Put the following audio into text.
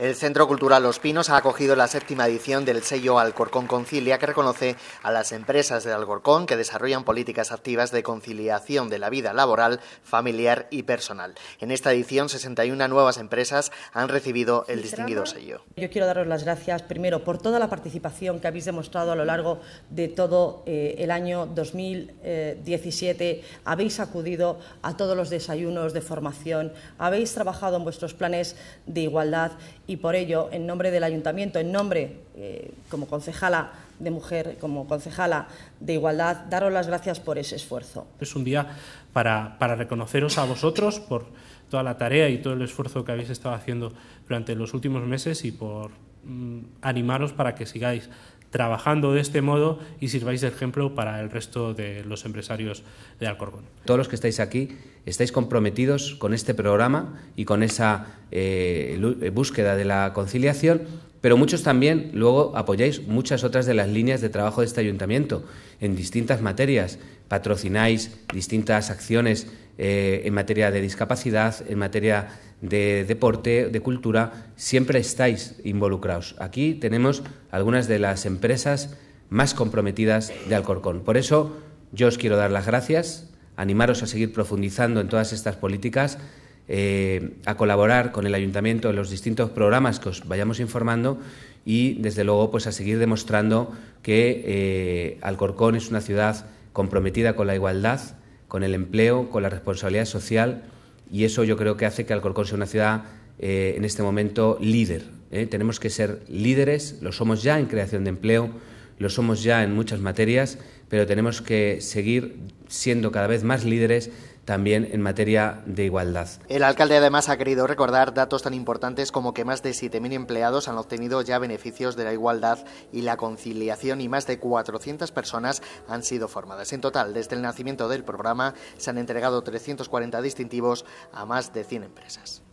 El Centro Cultural Los Pinos ha acogido la séptima edición del sello Alcorcón Concilia, que reconoce a las empresas de Alcorcón que desarrollan políticas activas de conciliación de la vida laboral, familiar y personal. En esta edición, 61 nuevas empresas han recibido el distinguido sello. Yo quiero daros las gracias, primero, por toda la participación que habéis demostrado a lo largo de todo eh, el año 2017. Eh, habéis acudido a todos los desayunos de formación, habéis trabajado en vuestros planes de igualdad y por ello, en nombre del ayuntamiento, en nombre eh, como concejala de mujer, como concejala de igualdad, daros las gracias por ese esfuerzo. Es un día para reconoceros a vosotros por toda la tarea y todo el esfuerzo que habéis estado haciendo durante los últimos meses y por mm, animaros para que sigáis trabajando de este modo y sirváis de ejemplo para el resto de los empresarios de Alcorcón. Todos los que estáis aquí estáis comprometidos con este programa y con esa eh, eh, búsqueda de la conciliación, pero muchos también luego apoyáis muchas otras de las líneas de trabajo de este ayuntamiento en distintas materias, patrocináis distintas acciones eh, en materia de discapacidad, en materia de deporte, de cultura, siempre estáis involucrados. Aquí tenemos algunas de las empresas más comprometidas de Alcorcón. Por eso yo os quiero dar las gracias, animaros a seguir profundizando en todas estas políticas, eh, a colaborar con el ayuntamiento en los distintos programas que os vayamos informando y, desde luego, pues a seguir demostrando que eh, Alcorcón es una ciudad comprometida con la igualdad, con el empleo, con la responsabilidad social y eso yo creo que hace que Alcorcón sea una ciudad eh, en este momento líder. ¿eh? Tenemos que ser líderes, lo somos ya en creación de empleo, lo somos ya en muchas materias, pero tenemos que seguir siendo cada vez más líderes también en materia de igualdad. El alcalde además ha querido recordar datos tan importantes como que más de 7.000 empleados han obtenido ya beneficios de la igualdad y la conciliación y más de 400 personas han sido formadas. En total, desde el nacimiento del programa se han entregado 340 distintivos a más de 100 empresas.